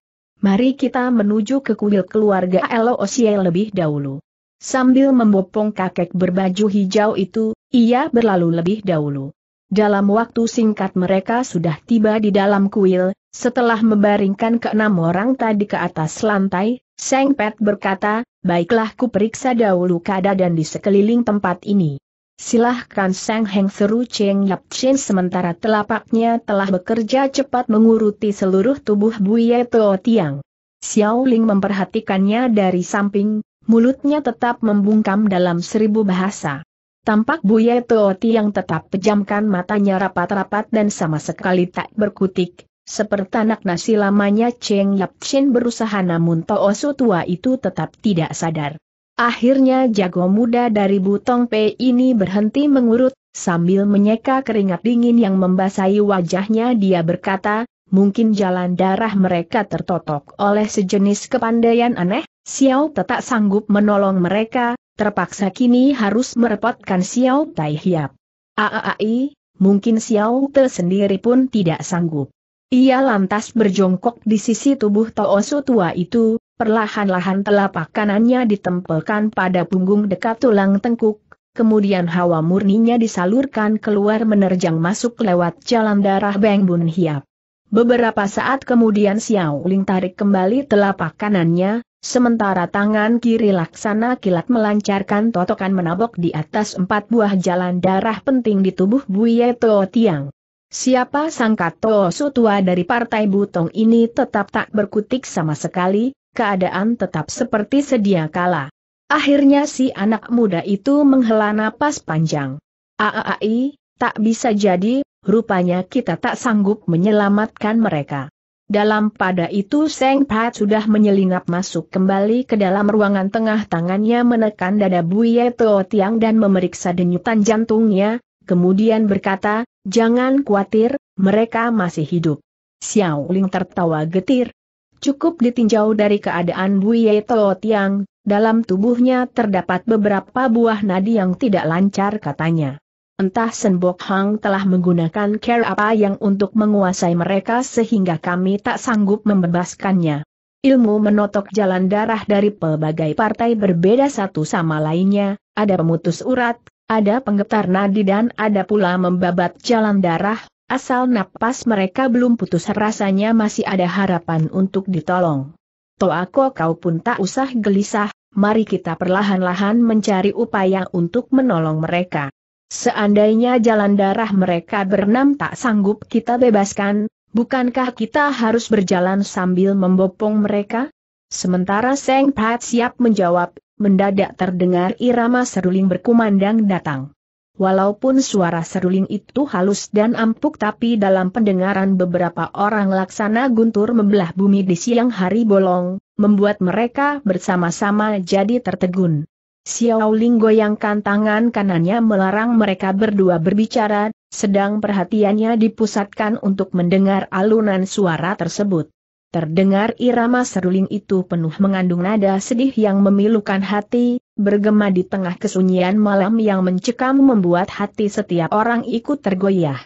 Mari kita menuju ke kuil keluarga Osiel lebih dahulu. Sambil membopong kakek berbaju hijau itu, ia berlalu lebih dahulu. Dalam waktu singkat mereka sudah tiba di dalam kuil, setelah membaringkan ke enam orang tadi ke atas lantai, Seng Pet berkata, baiklah ku periksa dahulu keadaan dan di sekeliling tempat ini. Silahkan Seng Heng seru Cheng Yap Chin sementara telapaknya telah bekerja cepat menguruti seluruh tubuh Buye Teo Tiang. Xiao Ling memperhatikannya dari samping, mulutnya tetap membungkam dalam seribu bahasa. Tampak Buya Tooti yang tetap pejamkan matanya rapat-rapat dan sama sekali tak berkutik, seperti anak nasi lamanya Cheng Yap Chin berusaha namun Toosu tua itu tetap tidak sadar. Akhirnya jago muda dari Butong Pei ini berhenti mengurut, sambil menyeka keringat dingin yang membasahi wajahnya dia berkata, mungkin jalan darah mereka tertotok oleh sejenis kepandaian aneh, Xiao tetap sanggup menolong mereka, terpaksa kini harus merepotkan Xiao Tai Hiap. Aai, ah, ah, ah, mungkin Xiao Te sendiri pun tidak sanggup. Ia lantas berjongkok di sisi tubuh Toosu tua itu, perlahan-lahan telapak kanannya ditempelkan pada punggung dekat tulang tengkuk, kemudian hawa murninya disalurkan keluar menerjang masuk lewat jalan darah Beng Bun Hiap. Beberapa saat kemudian Xiao Ling tarik kembali telapak kanannya, Sementara tangan kiri laksana kilat melancarkan totokan menabok di atas empat buah jalan darah penting di tubuh Buye Teo Tiang. Siapa sangka Su tua dari Partai Butong ini tetap tak berkutik sama sekali, keadaan tetap seperti sedia kala. Akhirnya si anak muda itu menghela napas panjang. Aai, tak bisa jadi, rupanya kita tak sanggup menyelamatkan mereka. Dalam pada itu Seng Pat sudah menyelinap masuk kembali ke dalam ruangan tengah tangannya menekan dada Buye Teo Tiang dan memeriksa denyutan jantungnya, kemudian berkata, jangan khawatir, mereka masih hidup. Xiao Ling tertawa getir. Cukup ditinjau dari keadaan Buye Teo Tiang, dalam tubuhnya terdapat beberapa buah nadi yang tidak lancar katanya. Entah Senbok Hang telah menggunakan care apa yang untuk menguasai mereka sehingga kami tak sanggup membebaskannya. Ilmu menotok jalan darah dari pelbagai partai berbeda satu sama lainnya, ada pemutus urat, ada penggetar nadi dan ada pula membabat jalan darah, asal napas mereka belum putus rasanya masih ada harapan untuk ditolong. Toako kau pun tak usah gelisah, mari kita perlahan-lahan mencari upaya untuk menolong mereka. Seandainya jalan darah mereka berenam tak sanggup kita bebaskan, bukankah kita harus berjalan sambil membopong mereka? Sementara Seng Pat siap menjawab, mendadak terdengar irama seruling berkumandang datang. Walaupun suara seruling itu halus dan ampuk, tapi dalam pendengaran beberapa orang laksana guntur membelah bumi di siang hari bolong, membuat mereka bersama-sama jadi tertegun. Xiao Ling goyangkan tangan kanannya melarang mereka berdua berbicara, sedang perhatiannya dipusatkan untuk mendengar alunan suara tersebut. Terdengar irama seruling itu penuh mengandung nada sedih yang memilukan hati, bergema di tengah kesunyian malam yang mencekam membuat hati setiap orang ikut tergoyah.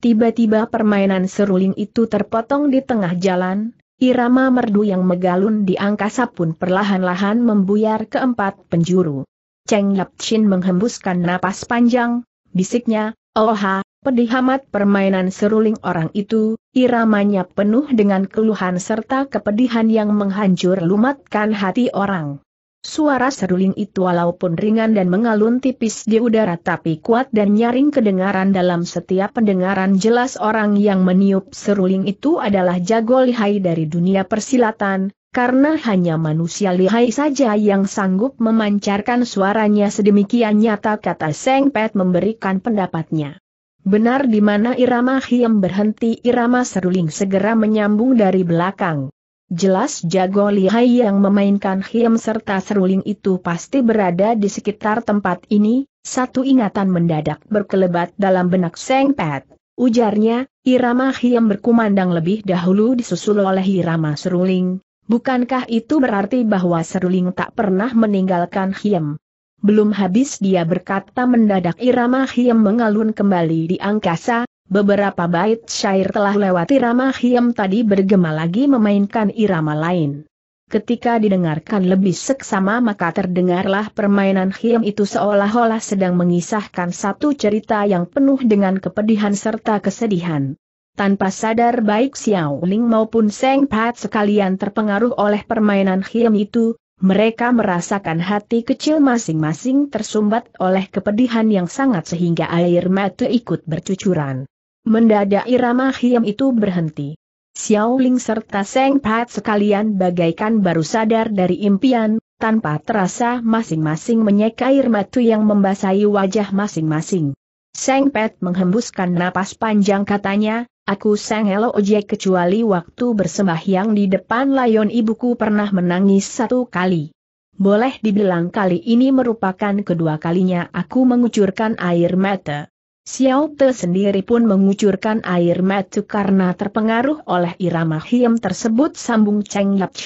Tiba-tiba permainan seruling itu terpotong di tengah jalan, Irama merdu yang megalun di angkasa pun perlahan-lahan membuyar ke empat penjuru. Cheng Yap Chin menghembuskan napas panjang, bisiknya, Oha, pedih amat permainan seruling orang itu, iramanya penuh dengan keluhan serta kepedihan yang menghancur lumatkan hati orang. Suara seruling itu walaupun ringan dan mengalun tipis di udara tapi kuat dan nyaring kedengaran dalam setiap pendengaran jelas orang yang meniup seruling itu adalah jago lihai dari dunia persilatan, karena hanya manusia lihai saja yang sanggup memancarkan suaranya sedemikian nyata kata Seng Pet memberikan pendapatnya. Benar di mana irama hiem berhenti irama seruling segera menyambung dari belakang. Jelas jago lihai yang memainkan hiem serta seruling itu pasti berada di sekitar tempat ini, satu ingatan mendadak berkelebat dalam benak Seng Pet. Ujarnya, irama hiem berkumandang lebih dahulu disusul oleh irama seruling. Bukankah itu berarti bahwa seruling tak pernah meninggalkan hiem? Belum habis dia berkata mendadak irama hiem mengalun kembali di angkasa, Beberapa bait syair telah lewati ramah hiam tadi bergema lagi memainkan irama lain. Ketika didengarkan lebih seksama maka terdengarlah permainan hiam itu seolah-olah sedang mengisahkan satu cerita yang penuh dengan kepedihan serta kesedihan. Tanpa sadar baik Xiao Ling maupun Seng Pat sekalian terpengaruh oleh permainan hiam itu, mereka merasakan hati kecil masing-masing tersumbat oleh kepedihan yang sangat sehingga air mata ikut bercucuran. Mendadak irama hiam itu berhenti. Xiao Ling serta Seng Pat sekalian bagaikan baru sadar dari impian, tanpa terasa masing-masing menyeka air matu yang membasahi wajah masing-masing. Seng Pat menghembuskan napas panjang katanya, Aku Seng elo ojek kecuali waktu bersembahyang di depan layon ibuku pernah menangis satu kali. Boleh dibilang kali ini merupakan kedua kalinya aku mengucurkan air mata. Xiao Te sendiri pun mengucurkan air mata karena terpengaruh oleh irama Hiem tersebut sambung Cheng Yap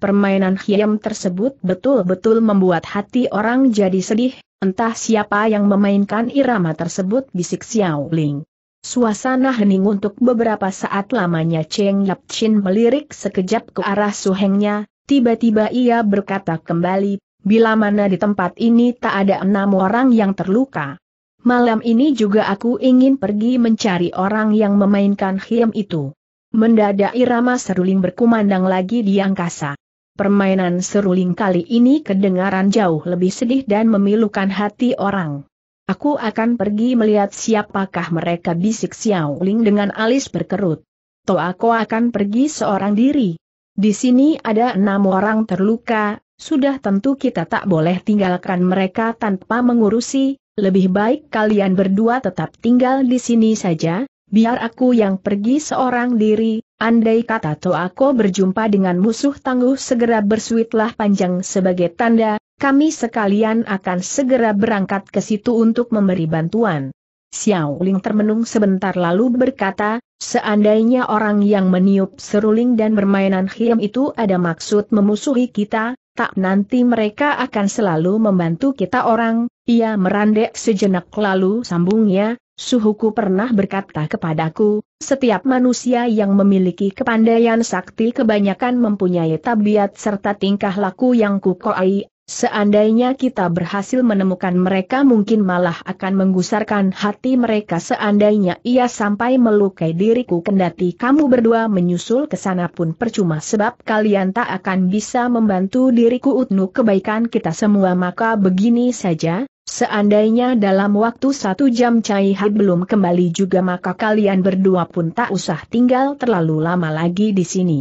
Permainan Hiem tersebut betul-betul membuat hati orang jadi sedih, entah siapa yang memainkan irama tersebut bisik Xiao Ling. Suasana hening untuk beberapa saat lamanya Cheng Yap Chin melirik sekejap ke arah Su Hengnya, tiba-tiba ia berkata kembali, bila mana di tempat ini tak ada enam orang yang terluka. Malam ini juga aku ingin pergi mencari orang yang memainkan hiem itu. Mendadak irama seruling berkumandang lagi di angkasa. Permainan seruling kali ini kedengaran jauh lebih sedih dan memilukan hati orang. Aku akan pergi melihat siapakah mereka bisik Xiao Ling dengan alis berkerut. Toh aku akan pergi seorang diri. Di sini ada enam orang terluka, sudah tentu kita tak boleh tinggalkan mereka tanpa mengurusi, lebih baik kalian berdua tetap tinggal di sini saja, biar aku yang pergi seorang diri, andai kata Toako berjumpa dengan musuh tangguh segera bersuitlah panjang sebagai tanda, kami sekalian akan segera berangkat ke situ untuk memberi bantuan. Xiao Ling termenung sebentar lalu berkata, seandainya orang yang meniup seruling dan bermainan hiam itu ada maksud memusuhi kita, tak nanti mereka akan selalu membantu kita orang, ia merandek sejenak lalu sambungnya, suhuku pernah berkata kepadaku, setiap manusia yang memiliki kepandaian sakti kebanyakan mempunyai tabiat serta tingkah laku yang kukoai Seandainya kita berhasil menemukan mereka mungkin malah akan menggusarkan hati mereka seandainya ia sampai melukai diriku kendati kamu berdua menyusul ke sana pun percuma sebab kalian tak akan bisa membantu diriku utnu kebaikan kita semua maka begini saja, Seandainya dalam waktu satu jam Cai Hai belum kembali juga maka kalian berdua pun tak usah tinggal terlalu lama lagi di sini.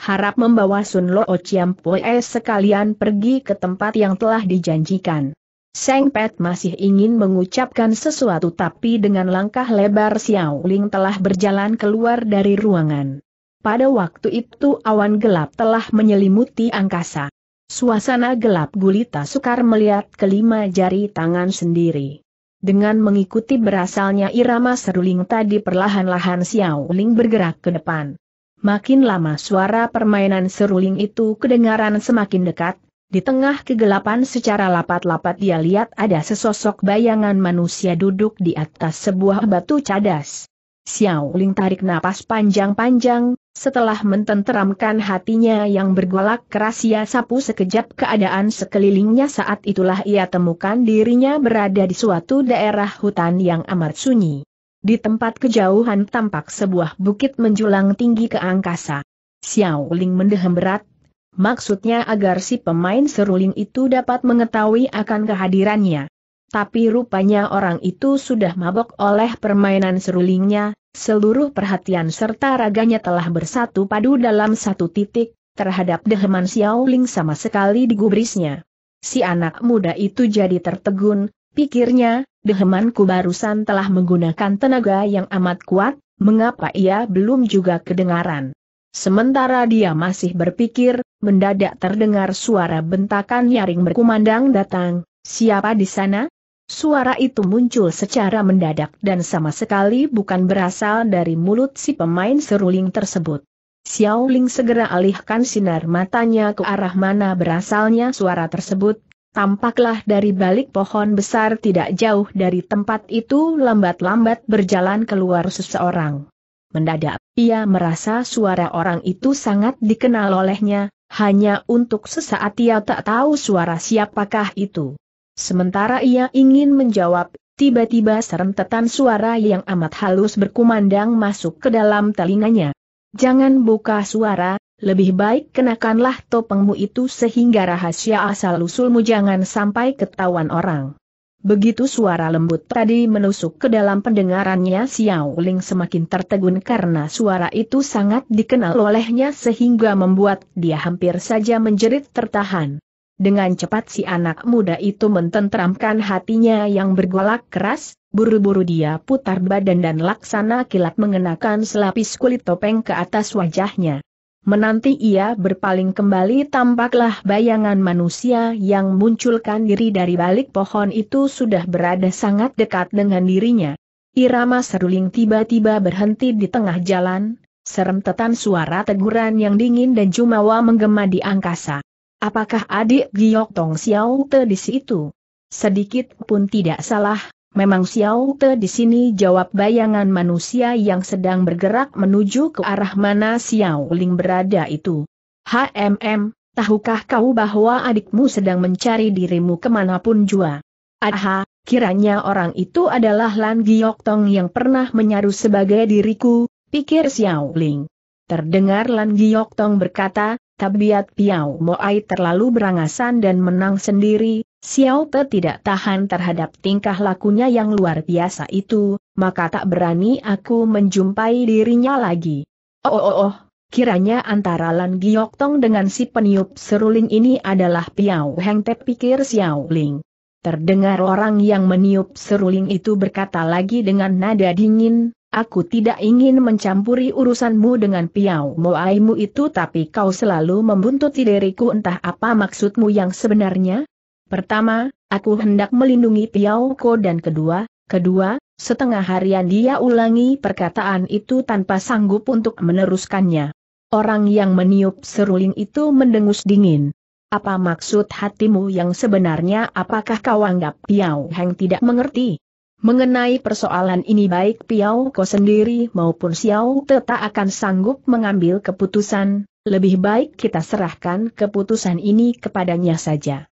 Harap membawa Sun Lo Chiam Pue sekalian pergi ke tempat yang telah dijanjikan. Seng Pet masih ingin mengucapkan sesuatu tapi dengan langkah lebar Xiao Ling telah berjalan keluar dari ruangan. Pada waktu itu awan gelap telah menyelimuti angkasa. Suasana gelap gulita sukar melihat kelima jari tangan sendiri. Dengan mengikuti berasalnya irama seruling tadi perlahan-lahan Xiao Ling bergerak ke depan. Makin lama suara permainan seruling itu kedengaran semakin dekat, di tengah kegelapan secara lapat-lapat dia lihat ada sesosok bayangan manusia duduk di atas sebuah batu cadas. Xiao Ling tarik napas panjang-panjang, setelah mententeramkan hatinya yang bergolak keras ia sapu sekejap keadaan sekelilingnya saat itulah ia temukan dirinya berada di suatu daerah hutan yang amat sunyi. Di tempat kejauhan tampak sebuah bukit menjulang tinggi ke angkasa. Xiao Ling mendehem berat, maksudnya agar si pemain seruling itu dapat mengetahui akan kehadirannya. Tapi rupanya orang itu sudah mabok oleh permainan serulingnya, seluruh perhatian serta raganya telah bersatu padu dalam satu titik, terhadap Deheman ling sama sekali digubrisnya. Si anak muda itu jadi tertegun, pikirnya, Dehemanku barusan telah menggunakan tenaga yang amat kuat, mengapa ia belum juga kedengaran. Sementara dia masih berpikir, mendadak terdengar suara bentakan nyaring berkumandang datang, siapa di sana? Suara itu muncul secara mendadak dan sama sekali bukan berasal dari mulut si pemain seruling tersebut. Xiao Ling segera alihkan sinar matanya ke arah mana berasalnya suara tersebut, tampaklah dari balik pohon besar tidak jauh dari tempat itu lambat-lambat berjalan keluar seseorang. Mendadak, ia merasa suara orang itu sangat dikenal olehnya, hanya untuk sesaat ia tak tahu suara siapakah itu. Sementara ia ingin menjawab, tiba-tiba serentetan suara yang amat halus berkumandang masuk ke dalam telinganya. Jangan buka suara, lebih baik kenakanlah topengmu itu sehingga rahasia asal-usulmu jangan sampai ketahuan orang. Begitu suara lembut tadi menusuk ke dalam pendengarannya Xiao Ling semakin tertegun karena suara itu sangat dikenal olehnya sehingga membuat dia hampir saja menjerit tertahan. Dengan cepat si anak muda itu mententramkan hatinya yang bergolak keras, buru-buru dia putar badan dan laksana kilat mengenakan selapis kulit topeng ke atas wajahnya. Menanti ia berpaling kembali tampaklah bayangan manusia yang munculkan diri dari balik pohon itu sudah berada sangat dekat dengan dirinya. Irama seruling tiba-tiba berhenti di tengah jalan, Serem tetan suara teguran yang dingin dan jumawa menggema di angkasa. Apakah adik Giok Tong Xiao Te di situ? Sedikit pun tidak salah, memang Xiao Te di sini jawab bayangan manusia yang sedang bergerak menuju ke arah mana Xiao Ling berada itu. HMM, tahukah kau bahwa adikmu sedang mencari dirimu kemanapun jua? Aha, kiranya orang itu adalah Lan Giok Tong yang pernah menyaru sebagai diriku, pikir Xiao Ling. Terdengar Lan Giok Tong berkata, Tabiat Piao Moai terlalu berangasan dan menang sendiri, Xiao Te tidak tahan terhadap tingkah lakunya yang luar biasa itu, maka tak berani aku menjumpai dirinya lagi. Oh oh oh, kiranya antara Lan Giok Tong dengan si peniup seruling ini adalah Piao Heng Te pikir Xiao Ling. Terdengar orang yang meniup seruling itu berkata lagi dengan nada dingin, Aku tidak ingin mencampuri urusanmu dengan piau moaimu itu tapi kau selalu membuntuti diriku entah apa maksudmu yang sebenarnya? Pertama, aku hendak melindungi piau ko dan kedua, kedua, setengah harian dia ulangi perkataan itu tanpa sanggup untuk meneruskannya. Orang yang meniup seruling itu mendengus dingin. Apa maksud hatimu yang sebenarnya apakah kau anggap piau heng tidak mengerti? Mengenai persoalan ini baik Piao Ko sendiri maupun Xiao Te tak akan sanggup mengambil keputusan, lebih baik kita serahkan keputusan ini kepadanya saja.